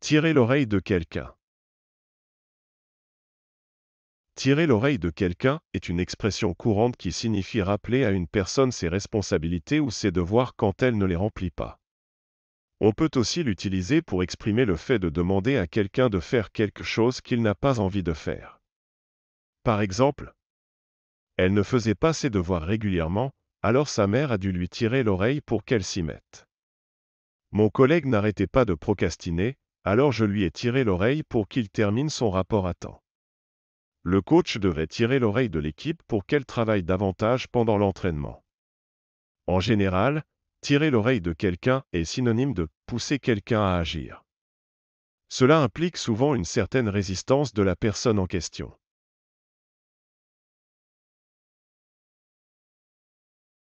Tirer l'oreille de quelqu'un. Tirer l'oreille de quelqu'un est une expression courante qui signifie rappeler à une personne ses responsabilités ou ses devoirs quand elle ne les remplit pas. On peut aussi l'utiliser pour exprimer le fait de demander à quelqu'un de faire quelque chose qu'il n'a pas envie de faire. Par exemple, elle ne faisait pas ses devoirs régulièrement, alors sa mère a dû lui tirer l'oreille pour qu'elle s'y mette. Mon collègue n'arrêtait pas de procrastiner, alors je lui ai tiré l'oreille pour qu'il termine son rapport à temps. Le coach devrait tirer l'oreille de l'équipe pour qu'elle travaille davantage pendant l'entraînement. En général, tirer l'oreille de quelqu'un est synonyme de pousser quelqu'un à agir. Cela implique souvent une certaine résistance de la personne en question.